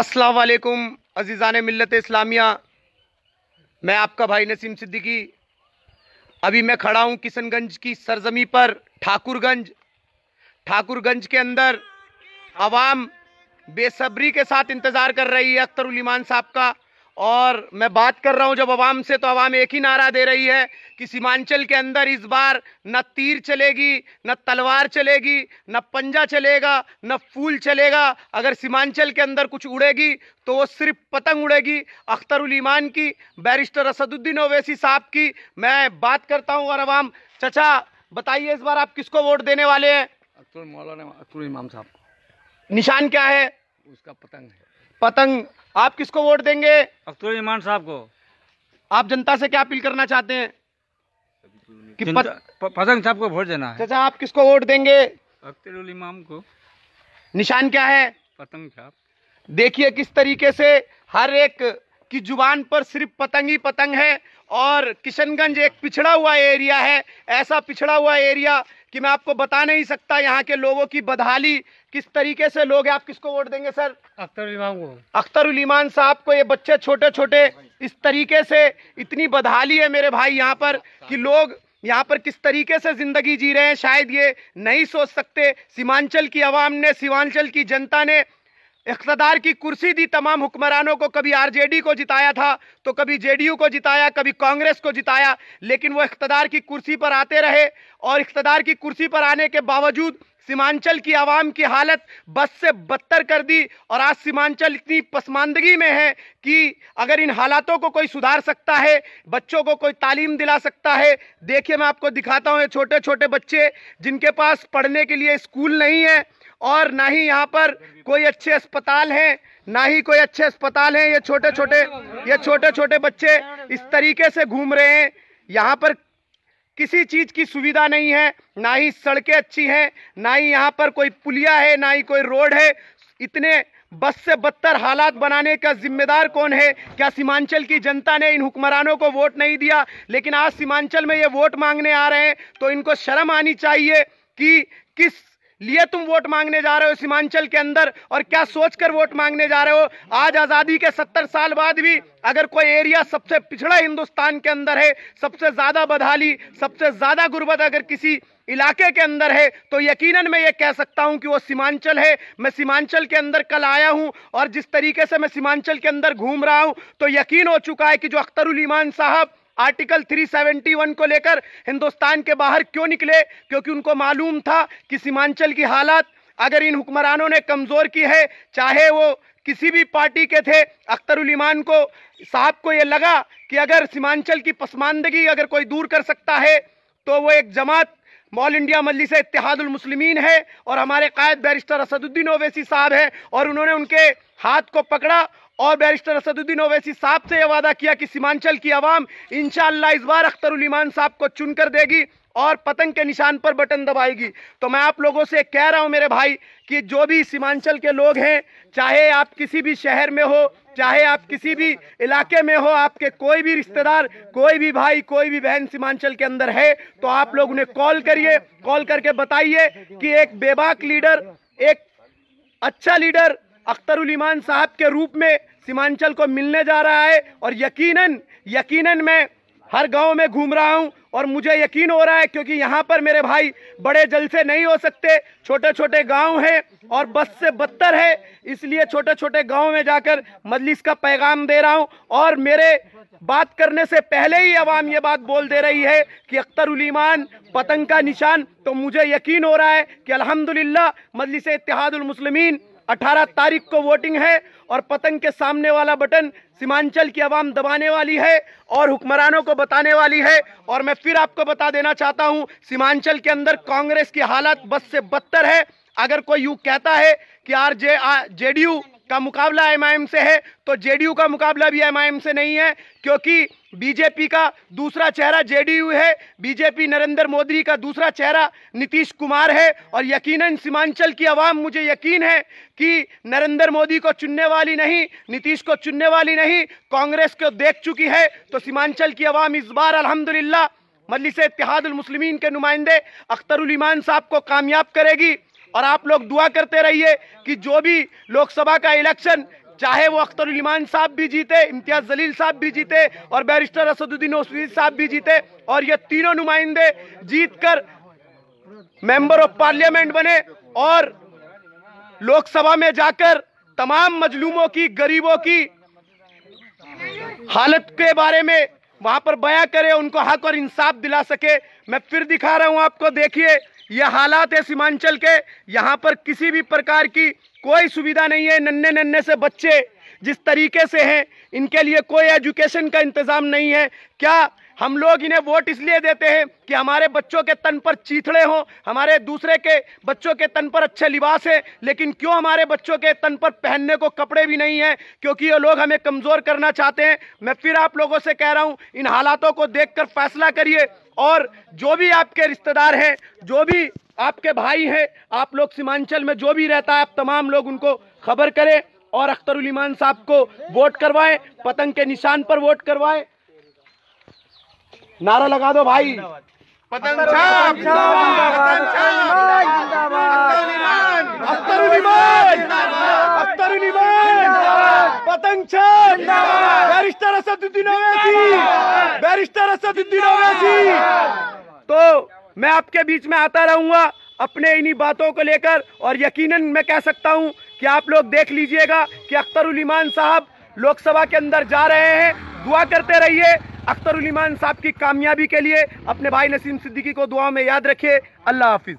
अस्सलाम वालेकुम अजीज़ान मिलत इस्लामिया मैं आपका भाई नसीम सिद्दीकी अभी मैं खड़ा हूँ किशनगंज की सरजमी पर ठाकुरगंज ठाकुरगंज के अंदर आवाम बेसब्री के साथ इंतज़ार कर रही है अख्तर ईमान साहब का और मैं बात कर रहा हूं जब आवाम से तो आवाम एक ही नारा दे रही है कि सीमांचल के अंदर इस बार न तीर चलेगी न तलवार चलेगी न पंजा चलेगा न फूल चलेगा अगर सीमांचल के अंदर कुछ उड़ेगी तो वो सिर्फ पतंग उड़ेगी अख्तर ईमान की बैरिस्टर असदुद्दीन ओवैसी साहब की मैं बात करता हूँ और आवाम चचा बताइए इस बार आप किसको वोट देने वाले हैं अख्तर मौलाना अख्तर इमाम साहब निशान क्या है उसका पतंग है पतंग आप किसको वोट देंगे अख्तर तो इमान साहब को आप जनता से क्या अपील करना चाहते हैं कि पसंद साहब को वोट देना है चाचा आप किसको वोट देंगे अख्तर इमाम को निशान क्या है पतंग साहब देखिए किस तरीके से हर एक की जुबान पर सिर्फ पतंग ही पतंग है और किशनगंज एक पिछड़ा हुआ एरिया है ऐसा पिछड़ा हुआ एरिया कि मैं आपको बता नहीं सकता यहाँ के लोगों की बदहाली किस तरीके से लोग हैं आप किसको वोट देंगे सर अख्तर को अख्तर उलीमान साहब को ये बच्चे छोटे छोटे इस तरीके से इतनी बदहाली है मेरे भाई यहाँ पर कि लोग यहाँ पर किस तरीके से ज़िंदगी जी रहे हैं शायद ये नहीं सोच सकते सीमांचल की आवाम ने सीमांचल की जनता ने इकतदार की कुर्सी दी तमाम हुक्मरानों को कभी आरजेडी को जिताया था तो कभी जेडीयू को जिताया कभी कांग्रेस को जिताया लेकिन वो इकतदार की कुर्सी पर आते रहे और इकतदार की कुर्सी पर आने के बावजूद सीमांचल की आवाम की हालत बस से बदतर कर दी और आज सीमांचल इतनी पसमानदगी में है कि अगर इन हालातों को कोई सुधार सकता है बच्चों को कोई तालीम दिला सकता है देखिए मैं आपको दिखाता हूँ ये छोटे छोटे बच्चे जिनके पास पढ़ने के लिए स्कूल नहीं है और ना ही यहाँ पर कोई अच्छे अस्पताल हैं ना ही कोई अच्छे अस्पताल हैं ये छोटे छोटे ये छोटे छोटे बच्चे इस तरीके से घूम रहे हैं यहाँ पर किसी चीज़ की सुविधा नहीं है ना ही सड़कें अच्छी हैं ना ही यहाँ पर कोई पुलिया है ना ही कोई रोड है इतने बस से बदतर हालात बनाने का जिम्मेदार कौन है क्या सीमांचल की जनता ने इन हुक्मरानों को वोट नहीं दिया लेकिन आज सीमांचल में ये वोट मांगने आ रहे हैं तो इनको शर्म आनी चाहिए कि किस लिए तुम वोट मांगने जा रहे हो सीमांचल के अंदर और क्या सोचकर वोट मांगने जा रहे हो आज आज़ादी के सत्तर साल बाद भी अगर कोई एरिया सबसे पिछड़ा हिंदुस्तान के अंदर है सबसे ज़्यादा बदहाली सबसे ज़्यादा गुर्बत अगर किसी इलाके के अंदर है तो यकीनन मैं ये कह सकता हूँ कि वो सीमांचल है मैं सीमांचल के अंदर कल आया हूँ और जिस तरीके से मैं सीमांचल के अंदर घूम रहा हूँ तो यकीन हो चुका है कि जो अख्तरुल ईमान साहब आर्टिकल 371 को लेकर हिंदुस्तान के बाहर क्यों निकले क्योंकि उनको मालूम था कि सीमांचल की हालात अगर इन हुक्मरानों ने कमज़ोर की है चाहे वो किसी भी पार्टी के थे अख्तर को साहब को ये लगा कि अगर सीमांचल की पसमानदगी अगर कोई दूर कर सकता है तो वो एक जमात मॉल इंडिया से इतिहादुलमसलमिन है और हमारे कायद बैरिस्टर असदुद्दीन ओवैसी साहब हैं और उन्होंने उनके हाथ को पकड़ा और बैरिस्टर असदुद्दीन ओवैसी साहब से यह वादा किया कि सीमांचल की आवाम इनशाला इस बार अख्तरुलीमान साहब को चुनकर देगी और पतंग के निशान पर बटन दबाएगी तो मैं आप लोगों से कह रहा हूं मेरे भाई कि जो भी सीमांचल के लोग हैं चाहे आप किसी भी शहर में हो चाहे आप किसी भी इलाके में हो आपके कोई भी रिश्तेदार कोई भी भाई कोई भी बहन सीमांचल के अंदर है तो आप लोग उन्हें कॉल करिए कॉल करके बताइए कि एक बेबाक लीडर एक अच्छा लीडर ईमान साहब के रूप में सीमांचल को मिलने जा रहा है और यकीनन यकीनन मैं हर गांव में घूम रहा हूं और मुझे यकीन हो रहा है क्योंकि यहाँ पर मेरे भाई बड़े जलसे नहीं हो सकते छोटे छोटे गांव हैं और बस से बदतर है इसलिए छोटे छोटे गांव में जाकर मजलिस का पैगाम दे रहा हूं और मेरे बात करने से पहले ही अवाम ये बात बोल दे रही है कि अख्तर उलीमान पतंग का निशान तो मुझे यकीन हो रहा है कि अलहमदिल्ला मजलिस इतिहादलमसलमिन 18 तारीख को वोटिंग है और पतंग के सामने वाला बटन सीमांचल की आवाम दबाने वाली है और हुक्मरानों को बताने वाली है और मैं फिर आपको बता देना चाहता हूं सीमांचल के अंदर कांग्रेस की हालत बस से बदतर है अगर कोई यू कहता है कि आर जे जेडीयू का मुकाबला एमआईएम से है तो जेडीयू का मुकाबला भी एमआईएम से नहीं है क्योंकि बीजेपी का दूसरा चेहरा जेडीयू है बीजेपी नरेंद्र मोदी का दूसरा चेहरा नीतीश कुमार है और यकीनन सीमांचल की आवाम मुझे यकीन है कि नरेंद्र मोदी को चुनने वाली नहीं नीतीश को चुनने वाली नहीं कांग्रेस को देख चुकी है तो सीमांचल की आवाम इस बार अलहमदिल्ला मलिस इतिहादुलमसलमिन के नुमाइंदे अख्तरुलमान साहब को कामयाब करेगी और आप लोग दुआ करते रहिए कि जो भी लोकसभा का इलेक्शन चाहे वो अख्तरुलमान साहब भी जीते इम्तियाज जलील साहब भी जीते और बैरिस्टर असदुद्दीन ओसवी साहब भी जीते और ये तीनों नुमाइंदे जीतकर मेंबर ऑफ पार्लियामेंट बने और लोकसभा में जाकर तमाम मजलूमों की गरीबों की हालत के बारे में वहां पर बयां करें उनको हक और इंसाफ दिला सके मैं फिर दिखा रहा हूं आपको देखिए ये हालात है सीमांचल के यहाँ पर किसी भी प्रकार की कोई सुविधा नहीं है नन्हे नन्हे से बच्चे जिस तरीके से हैं इनके लिए कोई एजुकेशन का इंतज़ाम नहीं है क्या हम लोग इन्हें वोट इसलिए देते हैं कि हमारे बच्चों के तन पर चीथड़े हों हमारे दूसरे के बच्चों के तन पर अच्छे लिबास हैं लेकिन क्यों हमारे बच्चों के तन पर पहनने को कपड़े भी नहीं हैं क्योंकि ये लोग हमें कमज़ोर करना चाहते हैं मैं फिर आप लोगों से कह रहा हूँ इन हालातों को देखकर फैसला करिए और जो भी आपके रिश्तेदार हैं जो भी आपके भाई हैं आप लोग सीमांचल में जो भी रहता है आप तमाम लोग उनको खबर करें और अख्तर ईमान साहब को वोट करवाएं पतंग के निशान पर वोट करवाएं नारा लगा दो भाई पतंग बैरिस्टर असदुद्दीन अवैसी बैरिस्टर असदुद्दीन अवैसी तो मैं आपके बीच में आता रहूंगा अपने इन्हीं बातों को लेकर और यकीनन मैं कह सकता हूं कि आप लोग देख लीजिएगा कि अख्तर उलिमान साहब लोकसभा के अंदर जा रहे हैं दुआ करते रहिए अख्तर उलिमान साहब की कामयाबी के लिए अपने भाई नसीम सिद्दीकी को दुआ में याद रखिए अल्लाह हाफिज